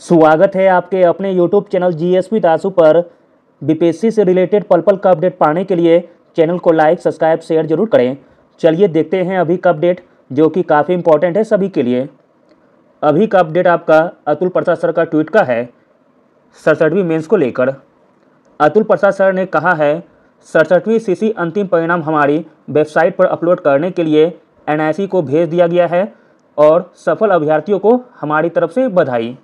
स्वागत है आपके अपने YouTube channel G S P Dasu पर बीपीएससी से रिलेटेड पल पल का अपडेट पाने के लिए चैनल को लाइक सब्सक्राइब शेयर जरूर करें चलिए देखते हैं अभी का अपडेट जो कि काफ़ी इंपॉर्टेंट है सभी के लिए अभी का अपडेट आपका अतुल प्रसाद सर का ट्वीट का है सड़सठवीं मेंस को लेकर अतुल प्रसाद सर ने कहा है सड़सठवीं सीसी अंतिम परिणाम हमारी वेबसाइट पर अपलोड करने के लिए एनआईसी को भेज दिया गया है और सफल अभ्यर्थियों को हमारी तरफ से बधाई